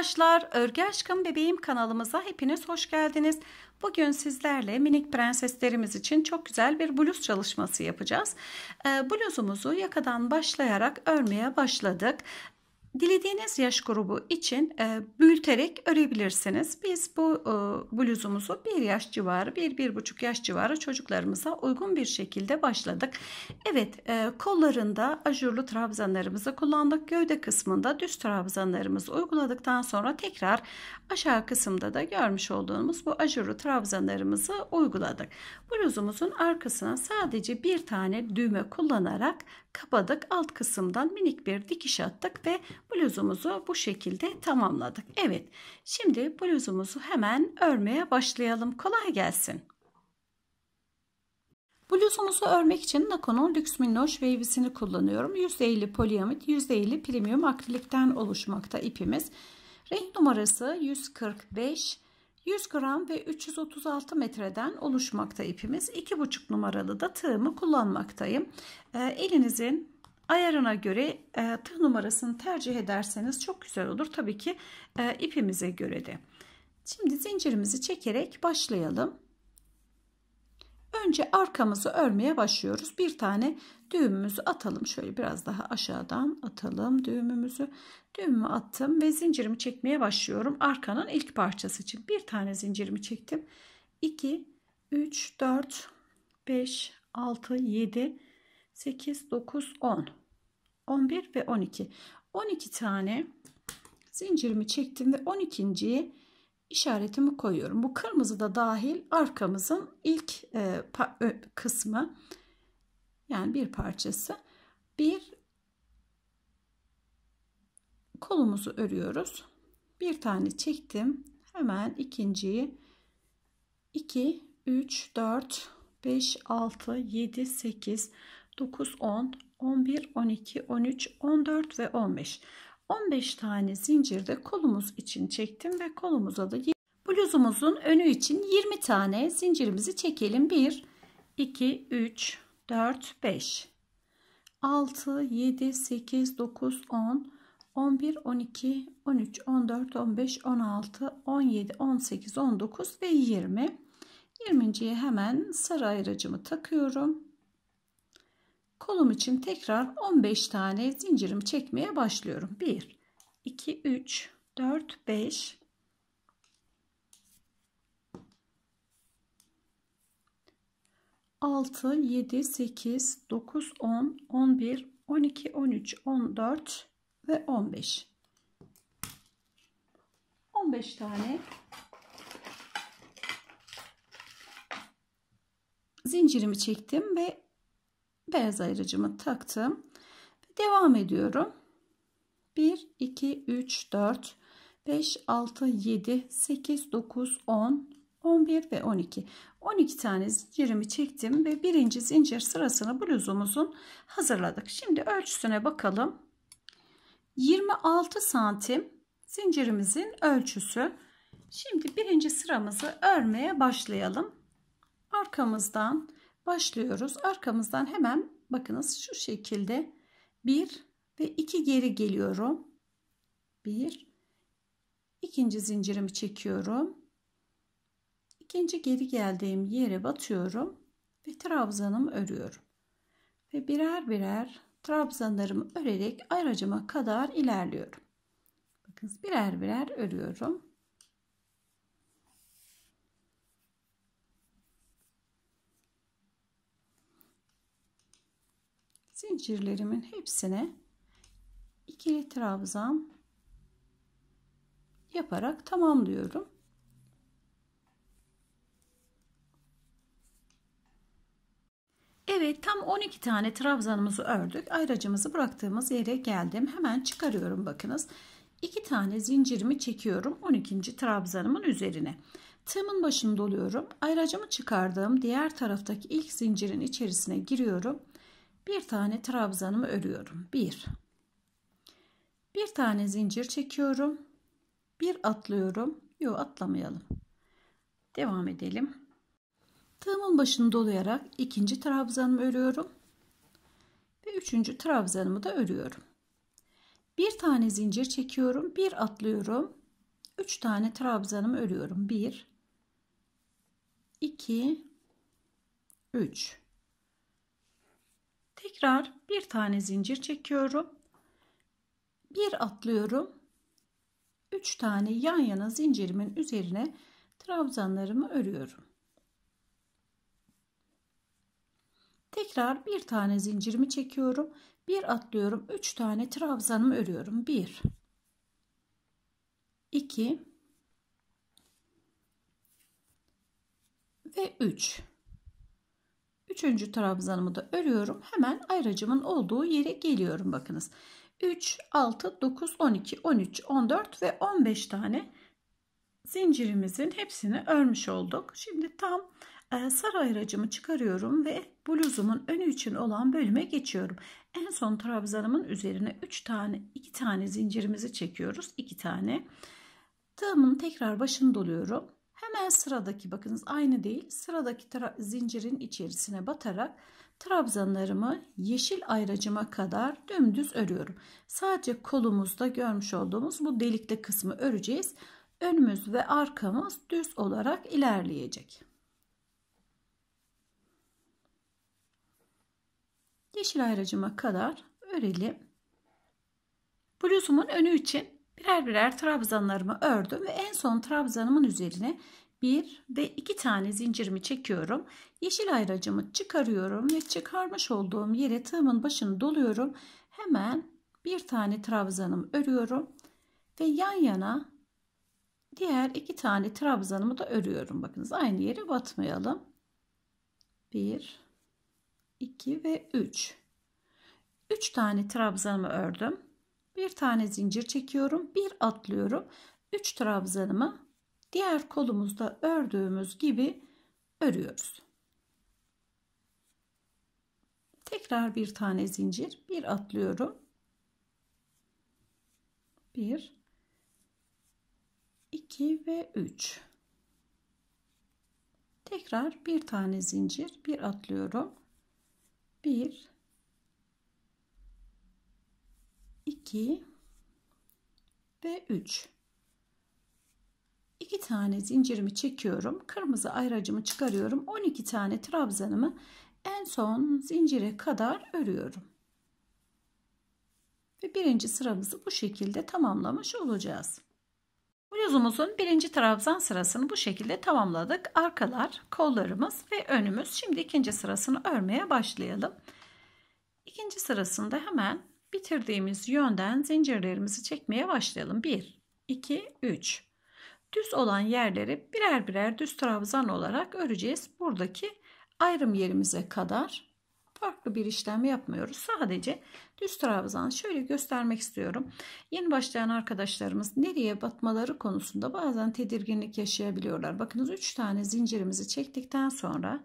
Arkadaşlar Örgü Aşkım Bebeğim kanalımıza hepiniz hoş geldiniz. Bugün sizlerle minik prenseslerimiz için çok güzel bir bluz çalışması yapacağız. Ee, bluzumuzu yakadan başlayarak örmeye başladık. Dilediğiniz yaş grubu için e, büyüterek örebilirsiniz. Biz bu e, bluzumuzu 1 yaş civarı, 1-1,5 yaş civarı çocuklarımıza uygun bir şekilde başladık. Evet, e, kollarında ajurlu trabzanlarımızı kullandık. Gövde kısmında düz trabzanlarımızı uyguladıktan sonra tekrar aşağı kısımda da görmüş olduğumuz bu ajurlu trabzanlarımızı uyguladık. Bluzumuzun arkasına sadece bir tane düğme kullanarak kapadık. Alt kısımdan minik bir dikiş attık ve bluzumuzu bu şekilde tamamladık. Evet şimdi bluzumuzu hemen örmeye başlayalım. Kolay gelsin. Bluzumuzu örmek için Nakon'un Lüks Minnoş Wavy'sini kullanıyorum. %50 poliamit, %50 premium akrilikten oluşmakta ipimiz. Renk numarası 145, 100 gram ve 336 metreden oluşmakta ipimiz. 2,5 numaralı da tığımı kullanmaktayım. Ee, elinizin ayarına göre e, tığ numarasını tercih ederseniz çok güzel olur. Tabii ki e, ipimize göre de. Şimdi zincirimizi çekerek başlayalım. Önce arkamızı örmeye başlıyoruz. Bir tane düğümümüzü atalım. Şöyle biraz daha aşağıdan atalım düğümümüzü. Düğümü attım ve zincirimi çekmeye başlıyorum. Arkanın ilk parçası için bir tane zincirimi çektim. 2, 3, 4, 5, 6, 7, 8, 9, 10. 11 ve 12. 12 tane zincirimi çektim ve 12.yi işaretimi koyuyorum. Bu kırmızı da dahil arkamızın ilk e, ö, kısmı yani bir parçası. Bir kolumuzu örüyoruz. Bir tane çektim. Hemen ikinciyi 2 3 4 5 6 7 8 9 10 11, 12, 13, 14 ve 15. 15 tane zincirde kolumuz için çektim ve kolumuza da bluzumuzun önü için 20 tane zincirimizi çekelim. 1, 2, 3, 4, 5, 6, 7, 8, 9, 10, 11, 12, 13, 14, 15, 16, 17, 18, 19 ve 20. 20.ye hemen sarı ayıracımı takıyorum. Kolum için tekrar 15 tane zincirimi çekmeye başlıyorum. 1, 2, 3, 4, 5, 6, 7, 8, 9, 10, 11, 12, 13, 14, ve 15. 15 tane zincirimi çektim ve beyaz ayırıcımı taktım. Devam ediyorum. 1, 2, 3, 4, 5, 6, 7, 8, 9, 10, 11 ve 12. 12 tane zincirimi çektim ve birinci zincir sırasını bluzumuzun hazırladık. Şimdi ölçüsüne bakalım. 26 santim zincirimizin ölçüsü. Şimdi birinci sıramızı örmeye başlayalım. Arkamızdan başlıyoruz. Arkamızdan hemen bakınız şu şekilde 1 ve 2 geri geliyorum. 1 ikinci zincirimi çekiyorum. İkinci geri geldiğim yere batıyorum ve trabzanımı örüyorum. Ve birer birer trabzanlarımı örerek aracıma kadar ilerliyorum. Bakınız, birer birer örüyorum. zincirlerimin hepsine ikili trabzan yaparak tamamlıyorum. Evet tam 12 tane trabzanımızı ördük. Ayracımızı bıraktığımız yere geldim. Hemen çıkarıyorum bakınız. 2 tane zincirimi çekiyorum 12. trabzanımın üzerine. Tığımın başını doluyorum. Ayracımı çıkardığım diğer taraftaki ilk zincirin içerisine giriyorum. Bir tane trabzanımı örüyorum. Bir. Bir tane zincir çekiyorum. Bir atlıyorum. Yok atlamayalım. Devam edelim. Tığımın başını dolayarak ikinci trabzanımı örüyorum. Ve üçüncü trabzanımı da örüyorum. Bir tane zincir çekiyorum. Bir atlıyorum. Üç tane trabzanımı örüyorum. Bir. 2 Üç. Tekrar bir tane zincir çekiyorum. Bir atlıyorum. 3 tane yan yana zincirimin üzerine trabzanlarımı örüyorum. Tekrar bir tane zincirimi çekiyorum. Bir atlıyorum. 3 tane trabzanımı örüyorum. 1 2 ve 3 Üçüncü trabzanımı da örüyorum. Hemen ayracımın olduğu yere geliyorum bakınız. 3, 6, 9, 12, 13, 14 ve 15 tane zincirimizin hepsini örmüş olduk. Şimdi tam e, sarı ayracımı çıkarıyorum ve bluzumun önü için olan bölüme geçiyorum. En son trabzanımın üzerine 3 tane 2 tane zincirimizi çekiyoruz. 2 tane. Tığımın tekrar başını doluyorum. Hemen sıradaki bakınız aynı değil sıradaki zincirin içerisine batarak trabzanlarımı yeşil ayracıma kadar dümdüz örüyorum. Sadece kolumuzda görmüş olduğumuz bu delikli kısmı öreceğiz. Önümüz ve arkamız düz olarak ilerleyecek. Yeşil ayracıma kadar örelim. Bluzumun önü için Birer birer trabzanlarımı ördüm ve en son trabzanımın üzerine bir ve iki tane zincirimi çekiyorum. Yeşil ayracımı çıkarıyorum ve çıkarmış olduğum yere tığımın başını doluyorum. Hemen bir tane trabzanımı örüyorum ve yan yana diğer iki tane trabzanımı da örüyorum. Bakınız aynı yere batmayalım. 1 2 ve 3 3 tane trabzanımı ördüm bir tane zincir çekiyorum bir atlıyorum 3 trabzanımı diğer kolumuzda ördüğümüz gibi örüyoruz tekrar bir tane zincir bir atlıyorum bir, iki ve üç. tekrar bir tane zincir bir atlıyorum bir, 2 ve 3 2 tane zincirimi çekiyorum kırmızı ayracımı çıkarıyorum 12 tane trabzanımı en son zincire kadar örüyorum ve birinci sıramızı bu şekilde tamamlamış olacağız bluzumuzun birinci trabzan sırasını bu şekilde tamamladık arkalar kollarımız ve önümüz şimdi ikinci sırasını örmeye başlayalım İkinci sırasında hemen Bitirdiğimiz yönden zincirlerimizi çekmeye başlayalım. 1, 2, 3. Düz olan yerleri birer birer düz trabzan olarak öreceğiz. Buradaki ayrım yerimize kadar farklı bir işlem yapmıyoruz. Sadece düz trabzan şöyle göstermek istiyorum. Yeni başlayan arkadaşlarımız nereye batmaları konusunda bazen tedirginlik yaşayabiliyorlar. Bakınız 3 tane zincirimizi çektikten sonra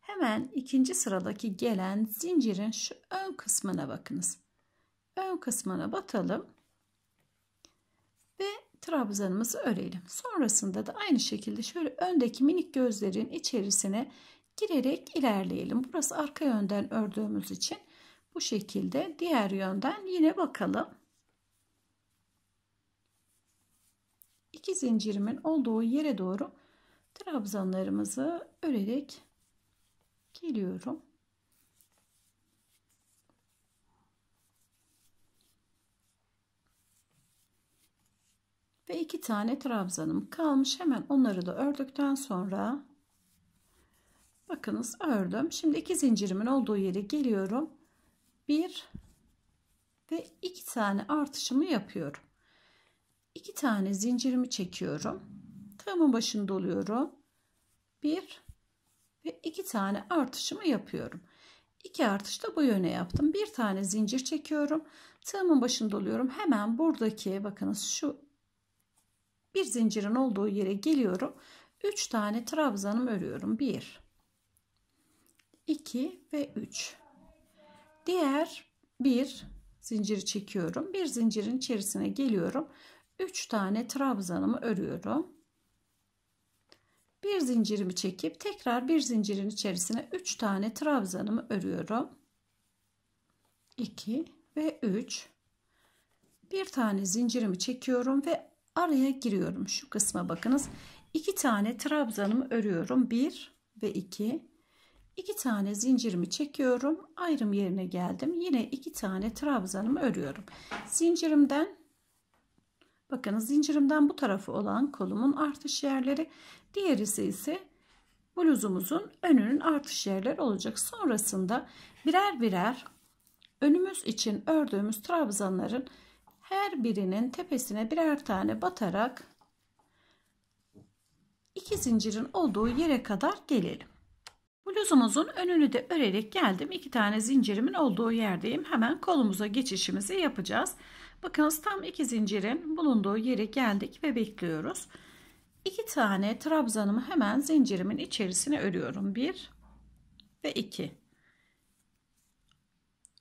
hemen ikinci sıradaki gelen zincirin şu ön kısmına bakınız ön kısmına batalım ve trabzanımızı örelim. Sonrasında da aynı şekilde şöyle öndeki minik gözlerin içerisine girerek ilerleyelim. Burası arka yönden ördüğümüz için bu şekilde diğer yönden yine bakalım. İki zincirimin olduğu yere doğru trabzanlarımızı örerek geliyorum. ve iki tane trabzanım kalmış. Hemen onları da ördükten sonra bakınız ördüm. Şimdi iki zincirimin olduğu yere geliyorum. Bir ve iki tane artışımı yapıyorum. İki tane zincirimi çekiyorum. Tığımın başında doluyorum. Bir ve iki tane artışımı yapıyorum. İki artış da bu yöne yaptım. Bir tane zincir çekiyorum. Tığımın başında doluyorum. Hemen buradaki bakınız şu bir zincirin olduğu yere geliyorum. 3 tane trabzanım örüyorum. 1 2 ve 3. Diğer bir zinciri çekiyorum. Bir zincirin içerisine geliyorum. 3 tane trabzanımı örüyorum. Bir zincirimi çekip tekrar bir zincirin içerisine 3 tane trabzanımı örüyorum. 2 ve 3. Bir tane zincirimi çekiyorum ve araya giriyorum. Şu kısma bakınız. 2 tane trabzanımı örüyorum. 1 ve 2. 2 tane zincirimi çekiyorum. Ayrım yerine geldim. Yine 2 tane trabzanımı örüyorum. Zincirimden bakınız, zincirimden bu tarafı olan kolumun artış yerleri, diğerisi ise bluzumuzun önünün artış yerleri olacak. Sonrasında birer birer önümüz için ördüğümüz trabzanların her birinin tepesine birer tane batarak iki zincirin olduğu yere kadar gelelim. Bluzumuzun önünü de örerek geldim. İki tane zincirimin olduğu yerdeyim. Hemen kolumuza geçişimizi yapacağız. Bakınız tam iki zincirin bulunduğu yere geldik ve bekliyoruz. İki tane trabzanımı hemen zincirimin içerisine örüyorum. Bir ve iki.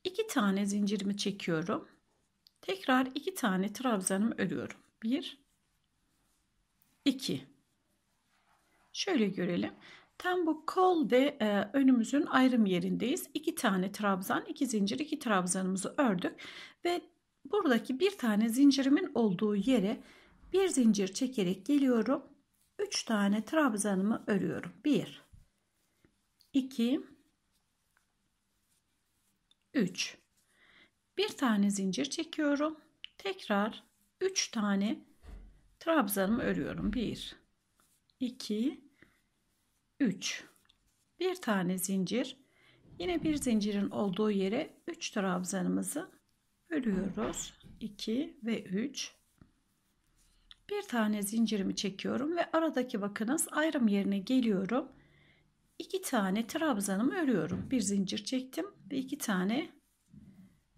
İki tane zincirimi çekiyorum. Tekrar iki tane trabzanımı örüyorum. Bir, iki. Şöyle görelim. Tam bu kol ve e, önümüzün ayrım yerindeyiz. İki tane trabzan, iki zincir, iki trabzanımızı ördük ve buradaki bir tane zincirimin olduğu yere bir zincir çekerek geliyorum. Üç tane trabzanımı örüyorum. Bir, iki, üç. Bir tane zincir çekiyorum. Tekrar 3 tane trabzanımı örüyorum. 1 2 3 Bir tane zincir. Yine bir zincirin olduğu yere 3 trabzanımızı örüyoruz. 2 ve 3 bir tane zincirimi çekiyorum ve aradaki bakınız ayrım yerine geliyorum. İki tane trabzanımı örüyorum. Bir zincir çektim ve iki tane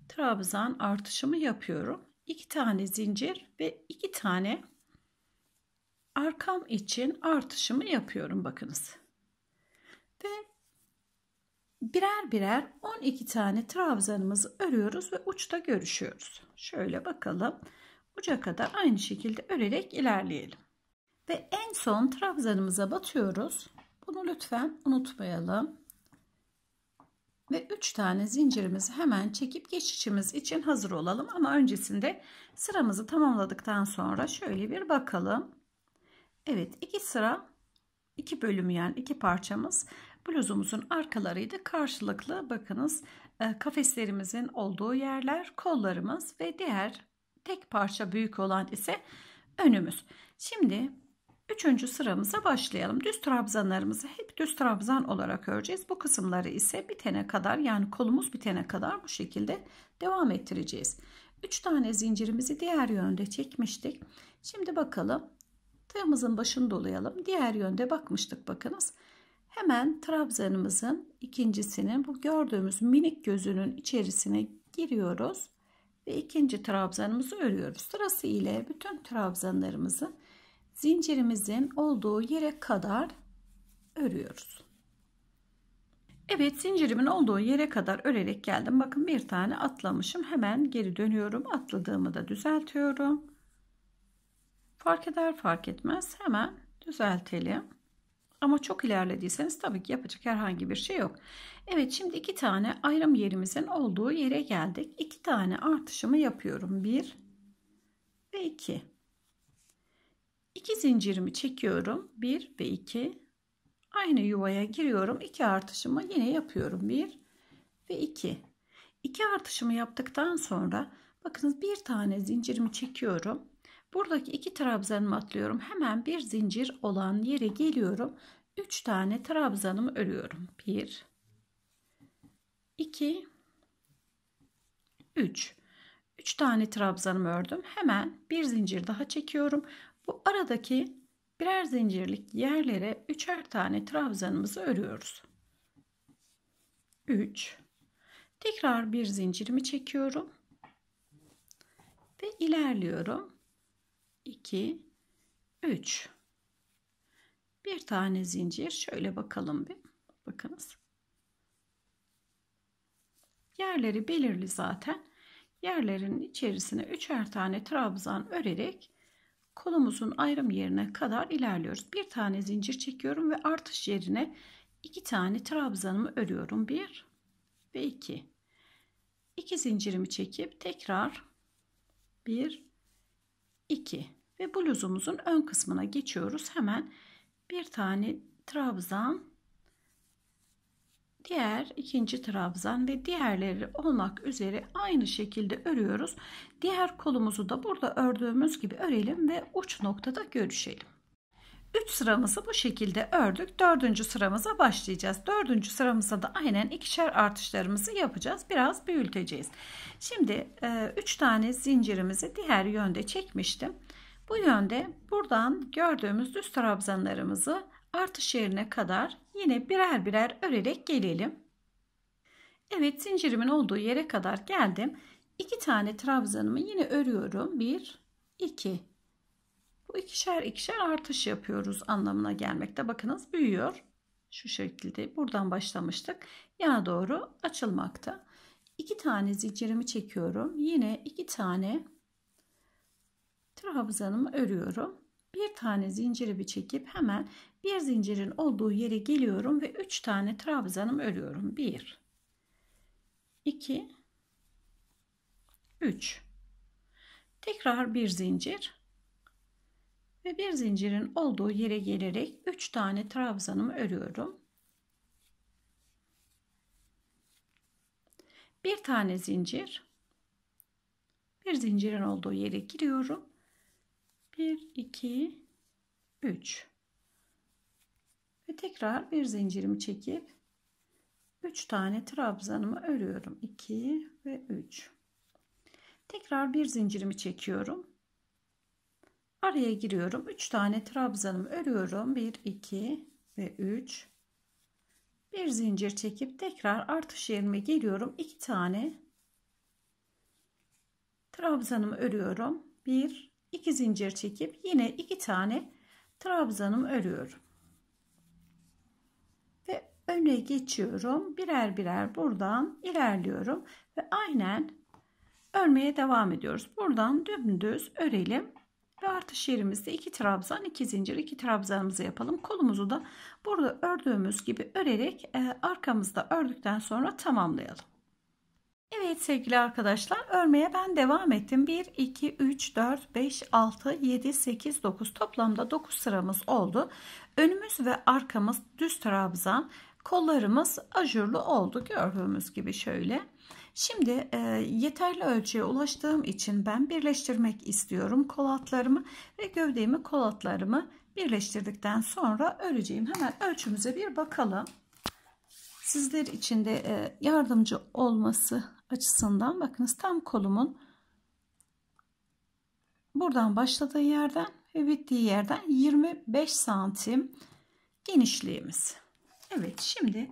trabzan artışımı yapıyorum. 2 tane zincir ve 2 tane arkam için artışımı yapıyorum bakınız. Ve birer birer 12 tane trabzanımızı örüyoruz ve uçta görüşüyoruz. Şöyle bakalım. Uca kadar aynı şekilde örerek ilerleyelim. Ve en son trabzanımıza batıyoruz. Bunu lütfen unutmayalım. Ve 3 tane zincirimizi hemen çekip geçişimiz için hazır olalım. Ama öncesinde sıramızı tamamladıktan sonra şöyle bir bakalım. Evet iki sıra iki bölüm yani iki parçamız bluzumuzun arkalarıydı. Karşılıklı bakınız e, kafeslerimizin olduğu yerler kollarımız ve diğer tek parça büyük olan ise önümüz. Şimdi Üçüncü sıramıza başlayalım. Düz trabzanlarımızı hep düz trabzan olarak öreceğiz. Bu kısımları ise bitene kadar yani kolumuz bitene kadar bu şekilde devam ettireceğiz. Üç tane zincirimizi diğer yönde çekmiştik. Şimdi bakalım tığımızın başını dolayalım. Diğer yönde bakmıştık bakınız. Hemen trabzanımızın ikincisinin bu gördüğümüz minik gözünün içerisine giriyoruz. Ve ikinci trabzanımızı örüyoruz. Sırası ile bütün trabzanlarımızı zincirimizin olduğu yere kadar örüyoruz. Evet zincirimin olduğu yere kadar örerek geldim. Bakın bir tane atlamışım. Hemen geri dönüyorum. Atladığımı da düzeltiyorum. Fark eder fark etmez. Hemen düzeltelim. Ama çok ilerlediyseniz tabii ki yapacak herhangi bir şey yok. Evet şimdi iki tane ayrım yerimizin olduğu yere geldik. İki tane artışımı yapıyorum. Bir ve iki. 2 zincirimi çekiyorum. 1 ve 2. Aynı yuvaya giriyorum. 2 artışımı yine yapıyorum. 1 ve 2. 2 artışımı yaptıktan sonra bakınız bir tane zincirimi çekiyorum. Buradaki 2 trabzanımı atlıyorum. Hemen bir zincir olan yere geliyorum. 3 tane trabzanımı örüyorum. 1 2 3 3 tane trabzanımı ördüm. Hemen bir zincir daha çekiyorum. Bu aradaki birer zincirlik yerlere üçer tane trabzanımızı örüyoruz. 3 tekrar bir zincirimi çekiyorum ve ilerliyorum. 2 3 bir tane zincir şöyle bakalım bir bakınız yerleri belirli zaten yerlerin içerisine üçer tane trabzan örerek kolumuzun ayrım yerine kadar ilerliyoruz. Bir tane zincir çekiyorum ve artış yerine iki tane trabzanımı örüyorum. Bir ve iki. İki zincirimi çekip tekrar bir, iki ve bluzumuzun ön kısmına geçiyoruz. Hemen bir tane trabzan diğer ikinci trabzan ve diğerleri olmak üzere aynı şekilde örüyoruz. Diğer kolumuzu da burada ördüğümüz gibi örelim ve uç noktada görüşelim. 3 sıramızı bu şekilde ördük. 4. sıramıza başlayacağız. 4. sıramıza da aynen ikişer artışlarımızı yapacağız. Biraz büyüteceğiz. Şimdi 3 e, tane zincirimizi diğer yönde çekmiştim. Bu yönde buradan gördüğümüz düz trabzanlarımızı artış yerine kadar yine birer birer örerek gelelim. Evet zincirimin olduğu yere kadar geldim. 2 tane trabzanımı yine örüyorum. 1 2 Bu ikişer ikişer artış yapıyoruz anlamına gelmekte. Bakınız büyüyor. Şu şekilde buradan başlamıştık. Yana doğru açılmakta. 2 tane zincirimi çekiyorum. Yine 2 tane trabzanımı örüyorum. Bir tane zinciri bir çekip hemen bir zincirin olduğu yere geliyorum ve 3 tane trabzanım örüyorum. 1 2 3 Tekrar bir zincir ve bir zincirin olduğu yere gelerek 3 tane trabzanımı örüyorum. Bir tane zincir bir zincirin olduğu yere giriyorum. 1 2 3 ve tekrar bir zincirimi çekip 3 tane trabzanımı örüyorum. 2 ve 3. Tekrar bir zincirimi çekiyorum. Araya giriyorum. 3 tane trabzanımı örüyorum. 1, 2 ve 3. Bir zincir çekip tekrar artış yerime geliyorum. 2 tane trabzanımı örüyorum. 1, 2 zincir çekip yine 2 tane trabzanımı örüyorum öne geçiyorum. Birer birer buradan ilerliyorum. Ve aynen örmeye devam ediyoruz. Buradan dümdüz örelim. Ve artış yerimizde iki trabzan, iki zincir, iki trabzanımızı yapalım. Kolumuzu da burada ördüğümüz gibi örerek e, arkamızda ördükten sonra tamamlayalım. Evet sevgili arkadaşlar örmeye ben devam ettim. 1, 2, 3, 4, 5, 6, 7, 8, 9 toplamda 9 sıramız oldu. Önümüz ve arkamız düz trabzan Kollarımız ajurlu oldu gördüğümüz gibi şöyle. Şimdi e, yeterli ölçüye ulaştığım için ben birleştirmek istiyorum kol altlarımı ve gövdemi kol altlarımı birleştirdikten sonra öreceğim. Hemen ölçümüze bir bakalım. Sizler için de e, yardımcı olması açısından bakınız tam kolumun buradan başladığı yerden ve bittiği yerden 25 santim genişliğimiz. Evet şimdi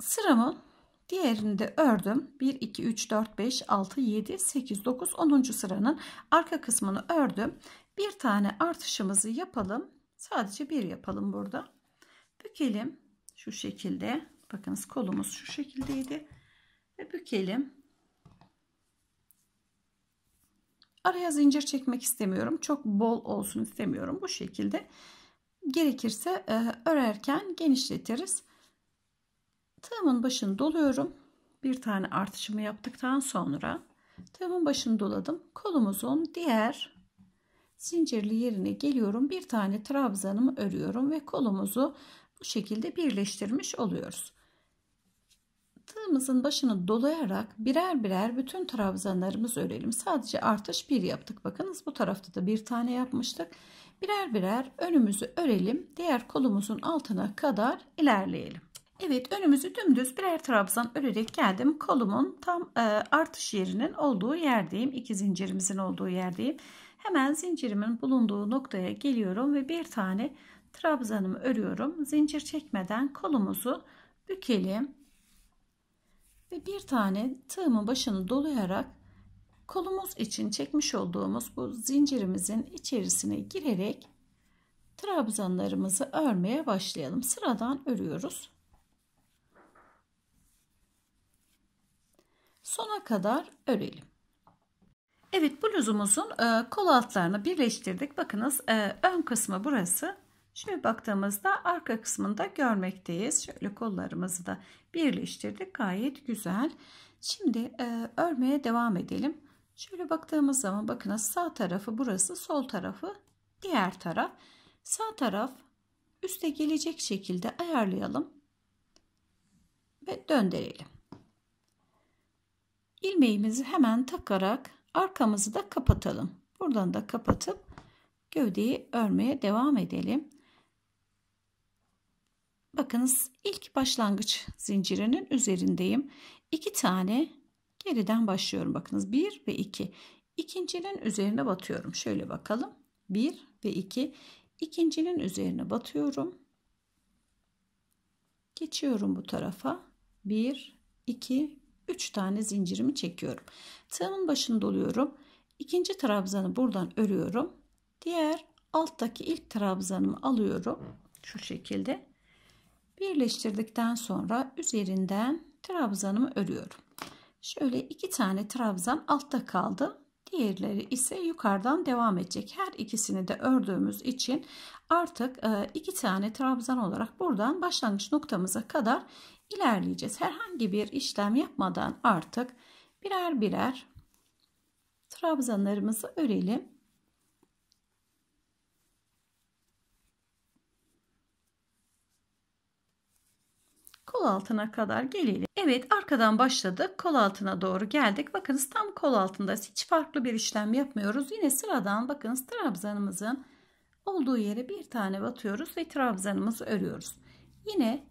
sıramı diğerini de ördüm. 1 2 3 4 5 6 7 8 9 10. sıranın arka kısmını ördüm. Bir tane artışımızı yapalım. Sadece bir yapalım burada. Bükelim şu şekilde. Bakınız kolumuz şu şekildeydi. Ve bükelim. Araya zincir çekmek istemiyorum. Çok bol olsun istemiyorum. Bu şekilde Gerekirse e, örerken genişletiriz. Tığımın başını doluyorum. Bir tane artışımı yaptıktan sonra tığımın başını doladım. Kolumuzun diğer zincirli yerine geliyorum. Bir tane trabzanımı örüyorum ve kolumuzu bu şekilde birleştirmiş oluyoruz. Tığımızın başını dolayarak birer birer bütün trabzanlarımızı örelim. Sadece artış bir yaptık. Bakınız bu tarafta da bir tane yapmıştık. Birer birer önümüzü örelim. Diğer kolumuzun altına kadar ilerleyelim. Evet önümüzü dümdüz birer trabzan örerek geldim. Kolumun tam e, artış yerinin olduğu yerdeyim. İki zincirimizin olduğu yerdeyim. Hemen zincirimin bulunduğu noktaya geliyorum ve bir tane trabzanımı örüyorum. Zincir çekmeden kolumuzu bükelim. Ve bir tane tığımın başını dolayarak kolumuz için çekmiş olduğumuz bu zincirimizin içerisine girerek trabzanlarımızı örmeye başlayalım. Sıradan örüyoruz. Sona kadar örelim. Evet bluzumuzun e, kol altlarını birleştirdik. Bakınız e, ön kısmı burası. Şöyle baktığımızda arka kısmında görmekteyiz. Şöyle kollarımızı da birleştirdik. Gayet güzel. Şimdi e, örmeye devam edelim. Şöyle baktığımız zaman bakın sağ tarafı burası sol tarafı diğer taraf. Sağ taraf üste gelecek şekilde ayarlayalım ve döndürelim. Ilmeğimizi hemen takarak arkamızı da kapatalım. Buradan da kapatıp gövdeyi örmeye devam edelim. Bakınız ilk başlangıç zincirinin üzerindeyim. 2 tane Geriden başlıyorum bakınız 1 ve 2. İkincinin üzerine batıyorum. Şöyle bakalım. 1 ve 2. İkincinin üzerine batıyorum. Geçiyorum bu tarafa. 1, 2, 3 tane zincirimi çekiyorum. Tığımın başını doluyorum. İkinci trabzanı buradan örüyorum. Diğer alttaki ilk trabzanımı alıyorum. Şu şekilde. Birleştirdikten sonra üzerinden trabzanımı örüyorum. Şöyle iki tane trabzan altta kaldı. Diğerleri ise yukarıdan devam edecek. Her ikisini de ördüğümüz için artık e, iki tane trabzan olarak buradan başlangıç noktamıza kadar ilerleyeceğiz. Herhangi bir işlem yapmadan artık birer birer trabzanlarımızı örelim. kol altına kadar gelelim. Evet arkadan başladık. Kol altına doğru geldik. Bakınız tam kol altındayız. Hiç farklı bir işlem yapmıyoruz. Yine sıradan bakınız trabzanımızın olduğu yere bir tane batıyoruz ve trabzanımızı örüyoruz. Yine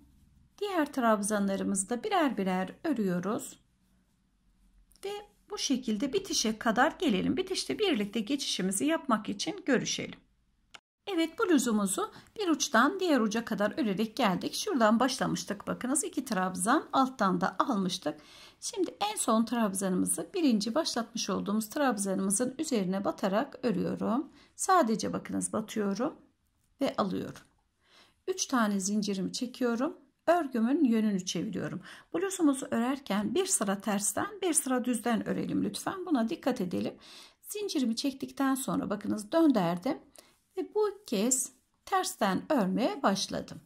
diğer trabzanlarımızı da birer birer örüyoruz. Ve bu şekilde bitişe kadar gelelim. Bitişte birlikte geçişimizi yapmak için görüşelim. Evet bu lüzumuzu bir uçtan diğer uca kadar örerek geldik. Şuradan başlamıştık bakınız. iki trabzan alttan da almıştık. Şimdi en son trabzanımızı birinci başlatmış olduğumuz trabzanımızın üzerine batarak örüyorum. Sadece bakınız batıyorum ve alıyorum. 3 tane zincirimi çekiyorum. Örgümün yönünü çeviriyorum. Bluzumuzu örerken bir sıra tersten bir sıra düzden örelim lütfen. Buna dikkat edelim. Zincirimi çektikten sonra bakınız dönderdim. derdim ve bu kez tersten örmeye başladım.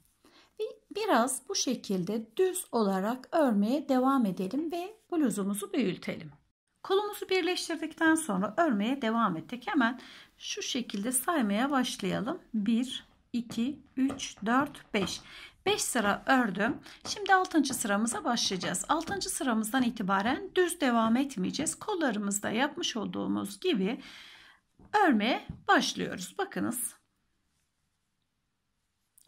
Ve biraz bu şekilde düz olarak örmeye devam edelim ve bluzumuzu büyütelim. Kolumuzu birleştirdikten sonra örmeye devam ettik. Hemen şu şekilde saymaya başlayalım. 1, 2, 3, 4, 5. 5 sıra ördüm. Şimdi 6. sıramıza başlayacağız. 6. sıramızdan itibaren düz devam etmeyeceğiz. Kollarımızda yapmış olduğumuz gibi örmeye başlıyoruz. Bakınız.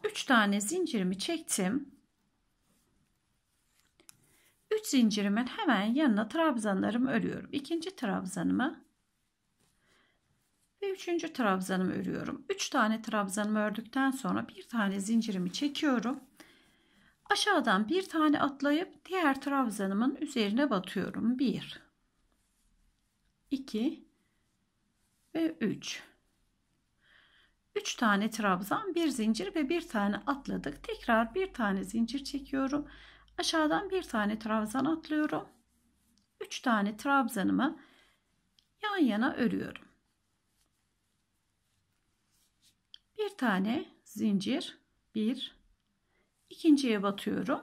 3 tane zincirimi çektim. 3 zincirimin hemen yanına trabzanlarımı örüyorum. İkinci trabzanımı ve üçüncü trabzanımı örüyorum. 3 tane trabzanımı ördükten sonra bir tane zincirimi çekiyorum. Aşağıdan bir tane atlayıp diğer trabzanımın üzerine batıyorum. 1 2 ve 3. 3 tane trabzan, bir zincir ve bir tane atladık. Tekrar bir tane zincir çekiyorum. Aşağıdan bir tane trabzan atlıyorum. 3 tane trabzanımı yan yana örüyorum. Bir tane zincir, bir, ikinciye batıyorum.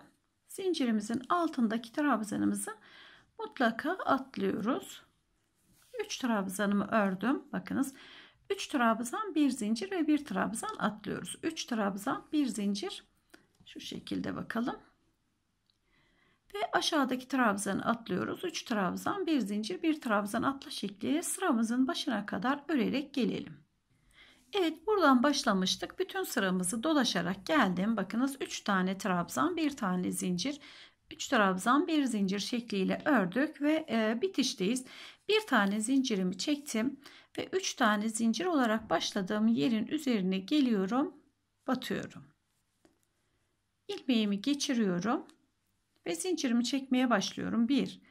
Zincirimizin altındaki trabzanımızı mutlaka atlıyoruz. 3 trabzanımı ördüm. Bakınız 3 trabzan 1 zincir ve 1 trabzan atlıyoruz. 3 trabzan 1 zincir şu şekilde bakalım. Ve aşağıdaki trabzanı atlıyoruz. 3 trabzan 1 zincir 1 trabzan atla şekliyle sıramızın başına kadar örerek gelelim. Evet buradan başlamıştık. Bütün sıramızı dolaşarak geldim. Bakınız 3 tane trabzan 1 tane zincir 3 trabzan bir zincir şekliyle ördük ve e, bitişteyiz. Bir tane zincirimi çektim ve 3 tane zincir olarak başladığım yerin üzerine geliyorum, batıyorum. Ilmeğimi geçiriyorum ve zincirimi çekmeye başlıyorum. 1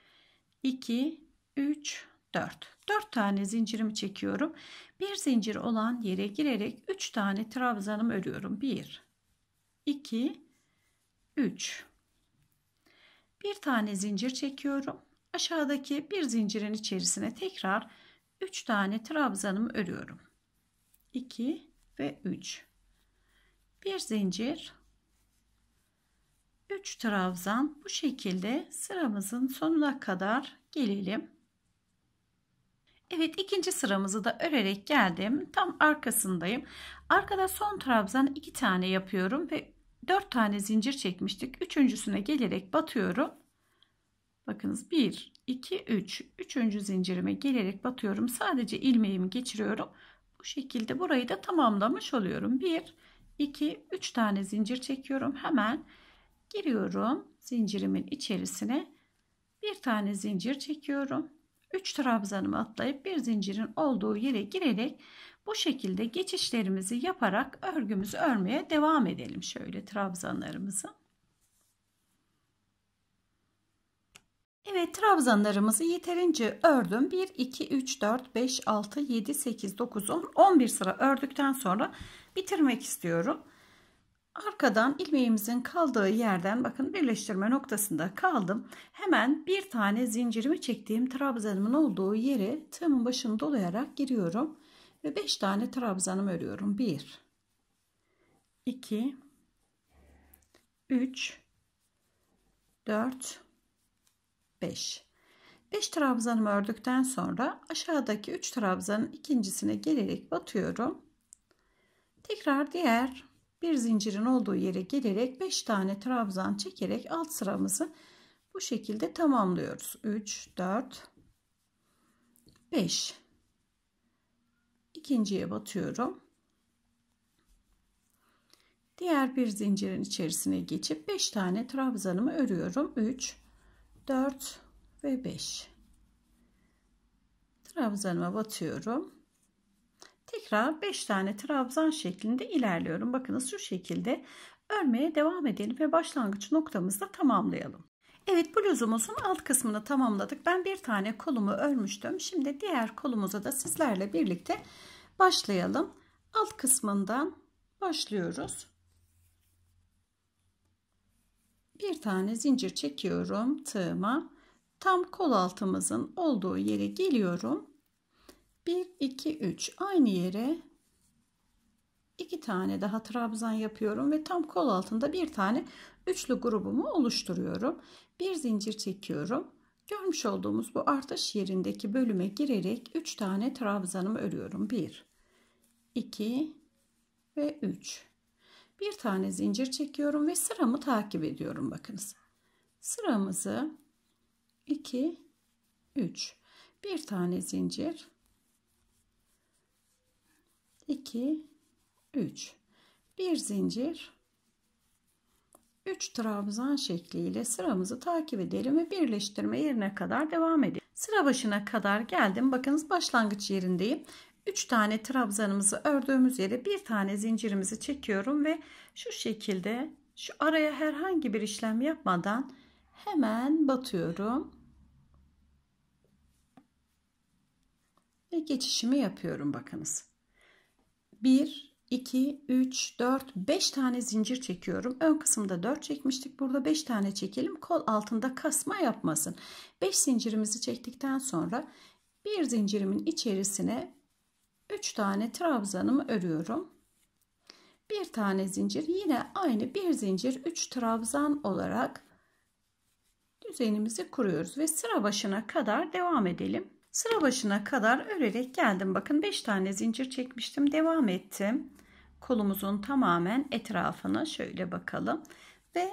2 3 4. 4 tane zincirimi çekiyorum. Bir zincir olan yere girerek 3 tane trabzanım örüyorum. 1 2 3 bir tane zincir çekiyorum Aşağıdaki bir zincirin içerisine tekrar 3 tane trabzanımı örüyorum. 2 ve 3. Bir zincir 3 trabzan bu şekilde sıramızın sonuna kadar gelelim. Evet ikinci sıramızı da örerek geldim. Tam arkasındayım. Arkada son trabzan 2 tane yapıyorum ve 4 tane zincir çekmiştik. Üçüncüsüne gelerek batıyorum. Bakınız 1, 2, 3. Üçüncü zincirime gelerek batıyorum. Sadece ilmeğimi geçiriyorum. Bu şekilde burayı da tamamlamış oluyorum. 1, 2, 3 tane zincir çekiyorum. Hemen giriyorum zincirimin içerisine. Bir tane zincir çekiyorum. 3 trabzanımı atlayıp bir zincirin olduğu yere girerek bu şekilde geçişlerimizi yaparak örgümüzü örmeye devam edelim şöyle trabzanlarımızı. Evet trabzanlarımızı yeterince ördüm. 1, 2, 3, 4, 5, 6, 7, 8, 9, 10, 11 sıra ördükten sonra bitirmek istiyorum. Arkadan ilmeğimizin kaldığı yerden bakın birleştirme noktasında kaldım. Hemen bir tane zincirimi çektiğim trabzanımın olduğu yere tığımın başını dolayarak giriyorum. Ve 5 tane trabzanım örüyorum. 1, 2, 3, 4, 5. 5 trabzanımı ördükten sonra aşağıdaki 3 trabzanın ikincisine gelerek batıyorum. Tekrar diğer bir zincirin olduğu yere gelerek 5 tane trabzan çekerek alt sıramızı bu şekilde tamamlıyoruz. 3, 4, 5. İkinciye batıyorum. Diğer bir zincirin içerisine geçip 5 tane trabzanımı örüyorum. 3, 4 ve 5 trabzanıma batıyorum tekrar 5 tane trabzan şeklinde ilerliyorum bakınız şu şekilde örmeye devam edelim ve başlangıç noktamızda tamamlayalım Evet bluzumuzun alt kısmını tamamladık ben bir tane kolumu örmüştüm şimdi diğer kolumuza da sizlerle birlikte başlayalım alt kısmından başlıyoruz bir tane zincir çekiyorum tığıma. Tam kol altımızın olduğu yere geliyorum. 1 2 3 aynı yere iki tane daha trabzan yapıyorum ve tam kol altında bir tane üçlü grubumu oluşturuyorum. Bir zincir çekiyorum. Görmüş olduğumuz bu artış yerindeki bölüme girerek 3 tane trabzanımı örüyorum. 1 2 ve 3 bir tane zincir çekiyorum ve sıramı takip ediyorum bakınız. Sıramızı 2 3 bir tane zincir 2 3 bir zincir 3 trabzan şekliyle sıramızı takip edelim ve birleştirme yerine kadar devam edelim. Sıra başına kadar geldim. Bakınız başlangıç yerindeyim. 3 tane trabzanımızı ördüğümüz yere bir tane zincirimizi çekiyorum ve şu şekilde şu araya herhangi bir işlem yapmadan hemen batıyorum. Ve geçişimi yapıyorum bakınız. 1 2 3 4 5 tane zincir çekiyorum. Ön kısımda 4 çekmiştik. Burada 5 tane çekelim. Kol altında kasma yapmasın. 5 zincirimizi çektikten sonra bir zincirimin içerisine 3 tane trabzanımı örüyorum. Bir tane zincir yine aynı bir zincir 3 trabzan olarak düzenimizi kuruyoruz ve sıra başına kadar devam edelim. Sıra başına kadar örerek geldim. Bakın 5 tane zincir çekmiştim. Devam ettim. Kolumuzun tamamen etrafına şöyle bakalım. Ve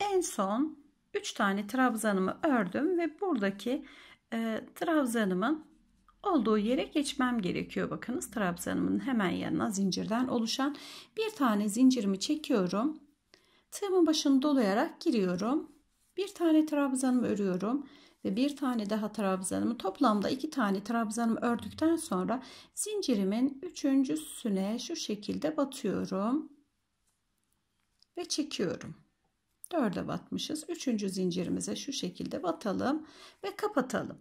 en son 3 tane trabzanımı ördüm ve buradaki e, trabzanımın olduğu yere geçmem gerekiyor. Bakınız trabzanımın hemen yanına zincirden oluşan bir tane zincirimi çekiyorum. Tığımın başını dolayarak giriyorum. Bir tane trabzanımı örüyorum ve bir tane daha trabzanımı toplamda iki tane trabzanımı ördükten sonra zincirimin üçüncüsüne şu şekilde batıyorum ve çekiyorum. Dörde batmışız. Üçüncü zincirimize şu şekilde batalım ve kapatalım.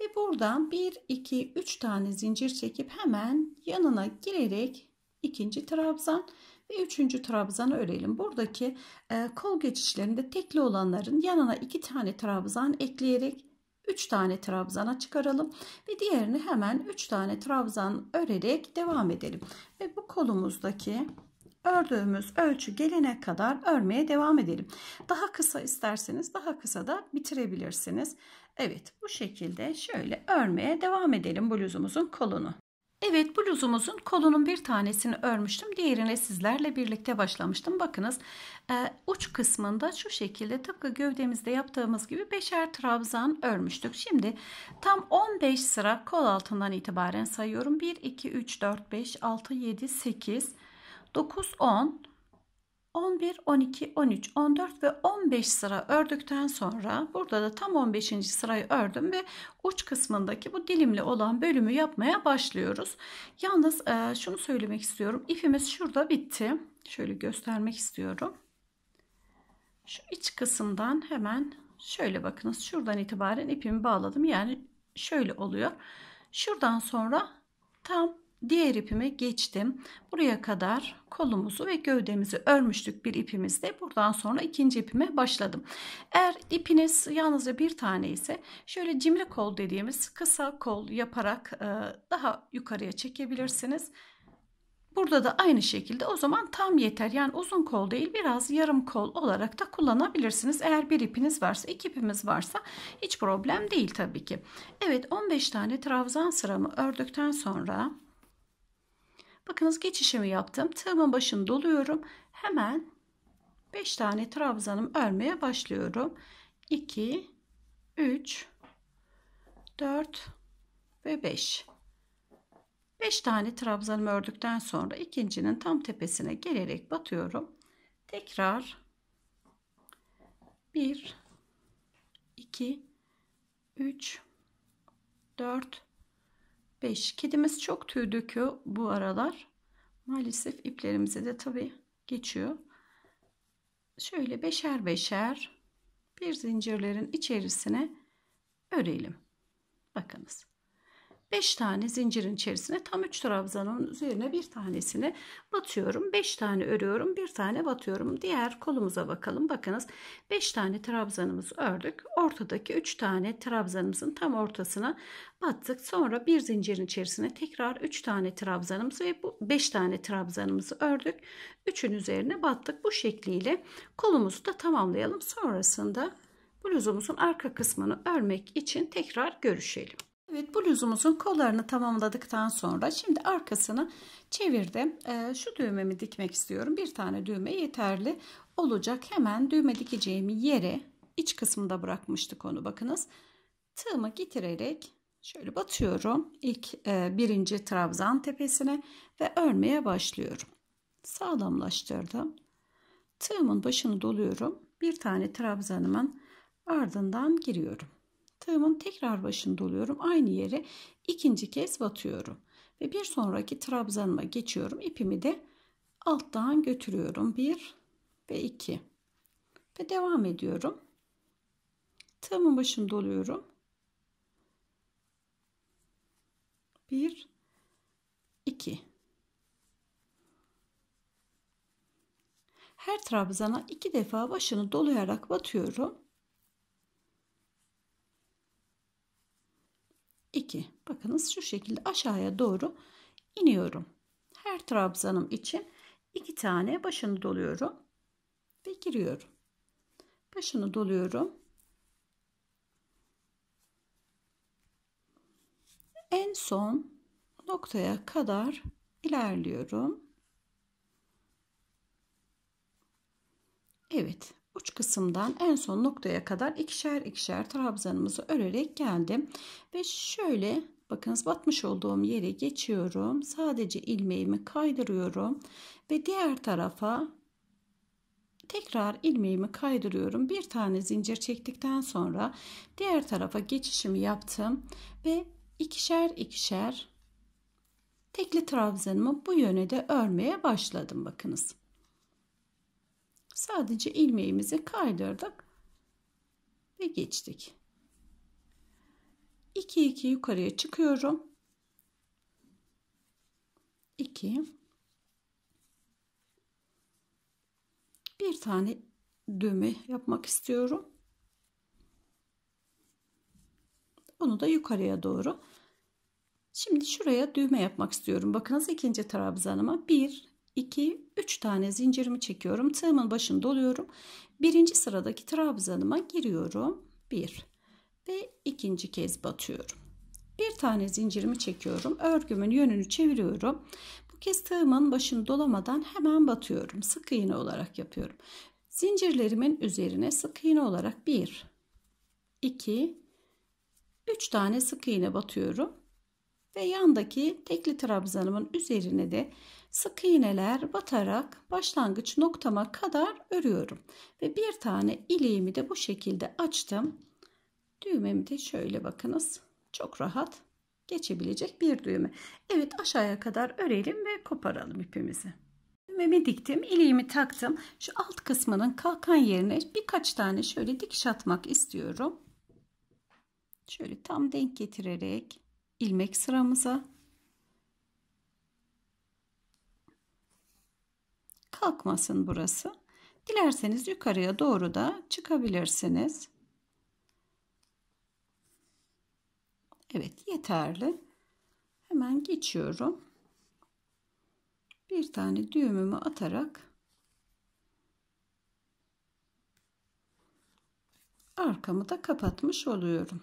Ve buradan 1, 2, 3 tane zincir çekip hemen yanına girerek ikinci trabzan ve üçüncü trabzanı örelim. Buradaki e, kol geçişlerinde tekli olanların yanına iki tane trabzan ekleyerek 3 tane trabzana çıkaralım ve diğerini hemen 3 tane trabzan örerek devam edelim. Ve bu kolumuzdaki ördüğümüz ölçü gelene kadar örmeye devam edelim. Daha kısa isterseniz daha kısa da bitirebilirsiniz. Evet bu şekilde şöyle örmeye devam edelim bluzumuzun kolunu. Evet bluzumuzun kolunun bir tanesini örmüştüm. Diğerine sizlerle birlikte başlamıştım. Bakınız e, uç kısmında şu şekilde tıpkı gövdemizde yaptığımız gibi beşer trabzan örmüştük. Şimdi tam 15 sıra kol altından itibaren sayıyorum. 1, 2, 3, 4, 5, 6, 7, 8, 9, 10, 11, 12, 13, 14 ve 15 sıra ördükten sonra burada da tam 15. sırayı ördüm ve uç kısmındaki bu dilimli olan bölümü yapmaya başlıyoruz. Yalnız e, şunu söylemek istiyorum. İpimiz şurada bitti. Şöyle göstermek istiyorum. Şu iç kısımdan hemen şöyle bakınız. Şuradan itibaren ipimi bağladım. Yani şöyle oluyor. Şuradan sonra tam diğer ipime geçtim. Buraya kadar kolumuzu ve gövdemizi örmüştük bir ipimizde. Buradan sonra ikinci ipime başladım. Eğer ipiniz yalnızca bir tane ise şöyle cimri kol dediğimiz kısa kol yaparak e, daha yukarıya çekebilirsiniz. Burada da aynı şekilde o zaman tam yeter. Yani uzun kol değil biraz yarım kol olarak da kullanabilirsiniz. Eğer bir ipiniz varsa iki ipimiz varsa hiç problem değil tabii ki. Evet 15 tane trabzan sıramı ördükten sonra Bakınız geçişimi yaptım. Tığımın başını doluyorum. Hemen 5 tane trabzanım örmeye başlıyorum. 2 3 4 ve 5. 5 tane trabzanımı ördükten sonra ikincinin tam tepesine gelerek batıyorum. Tekrar 1 2 3 4 5. Kedimiz çok tüy döküyor bu aralar. Maalesef iplerimize de tabi geçiyor. Şöyle beşer beşer bir zincirlerin içerisine örelim. Bakınız. 5 tane zincirin içerisine tam 3 trabzanın üzerine bir tanesini batıyorum 5 tane örüyorum bir tane batıyorum diğer kolumuza bakalım bakınız 5 tane trabzanımızı ördük ortadaki 3 tane trabzanımızın tam ortasına battık sonra bir zincirin içerisine tekrar 3 tane trabzanımızı ve 5 tane trabzanımızı ördük 3'ün üzerine battık bu şekliyle kolumuzu da tamamlayalım sonrasında bluzumuzun arka kısmını örmek için tekrar görüşelim Evet bluzumuzun kollarını tamamladıktan sonra şimdi arkasını çevirdim. Ee, şu düğmemi dikmek istiyorum. Bir tane düğme yeterli olacak. Hemen düğme dikeceğim yere iç kısmında bırakmıştık onu bakınız. Tığımı getirerek şöyle batıyorum. İlk e, birinci trabzan tepesine ve örmeye başlıyorum. Sağlamlaştırdım. Tığımın başını doluyorum. Bir tane trabzanımın ardından giriyorum. Tığımın tekrar başında oluyorum. Aynı yere ikinci kez batıyorum. Ve bir sonraki trabzanıma geçiyorum. İpimi de alttan götürüyorum. 1 ve 2. Ve devam ediyorum. Tığımın başında oluyorum. 1 2 Her trabzana iki defa başını dolayarak batıyorum 2. Bakınız şu şekilde aşağıya doğru iniyorum. Her trabzanım için 2 tane başını doluyorum ve giriyorum. Başını doluyorum. En son noktaya kadar ilerliyorum. Evet, uç kısımdan en son noktaya kadar ikişer ikişer trabzanımızı örerek geldim. Ve şöyle bakınız batmış olduğum yere geçiyorum. Sadece ilmeğimi kaydırıyorum ve diğer tarafa tekrar ilmeğimi kaydırıyorum. Bir tane zincir çektikten sonra diğer tarafa geçişimi yaptım ve ikişer ikişer tekli trabzanımı bu yöne de örmeye başladım bakınız. Sadece ilmeğimizi kaydırdık ve geçtik. 2 2 yukarıya çıkıyorum. 2 bir tane düğme yapmak istiyorum. Onu da yukarıya doğru. Şimdi şuraya düğme yapmak istiyorum. Bakınız ikinci trabzanıma 1 2, 3 tane zincirimi çekiyorum. Tığımın başını doluyorum. Birinci sıradaki trabzanıma giriyorum. 1 ve ikinci kez batıyorum. Bir tane zincirimi çekiyorum. Örgümün yönünü çeviriyorum. Bu kez tığımın başını dolamadan hemen batıyorum. Sık iğne olarak yapıyorum. Zincirlerimin üzerine sık iğne olarak 1, 2, 3 tane sık iğne batıyorum. Ve yandaki tekli trabzanımın üzerine de Sık iğneler batarak başlangıç noktama kadar örüyorum. Ve bir tane ileğimi de bu şekilde açtım. Düğmemi de şöyle bakınız. Çok rahat geçebilecek bir düğme. Evet aşağıya kadar örelim ve koparalım ipimizi. Düğmemi diktim. ileğimi taktım. Şu alt kısmının kalkan yerine birkaç tane şöyle dikiş atmak istiyorum. Şöyle tam denk getirerek ilmek sıramıza kalkmasın burası. Dilerseniz yukarıya doğru da çıkabilirsiniz. Evet yeterli. Hemen geçiyorum. Bir tane düğümümü atarak arkamı da kapatmış oluyorum.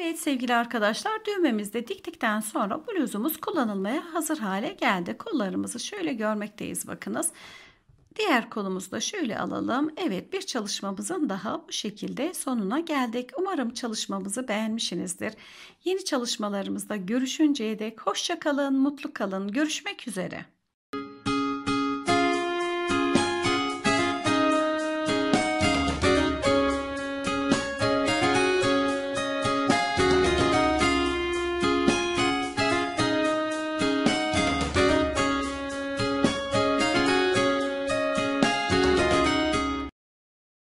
Evet sevgili arkadaşlar düğmemizde diktikten sonra bluzumuz kullanılmaya hazır hale geldi. Kollarımızı şöyle görmekteyiz bakınız. Diğer kolumuzu da şöyle alalım. Evet bir çalışmamızın daha bu şekilde sonuna geldik. Umarım çalışmamızı beğenmişsinizdir. Yeni çalışmalarımızda görüşünceye dek hoşça kalın, mutlu kalın. Görüşmek üzere.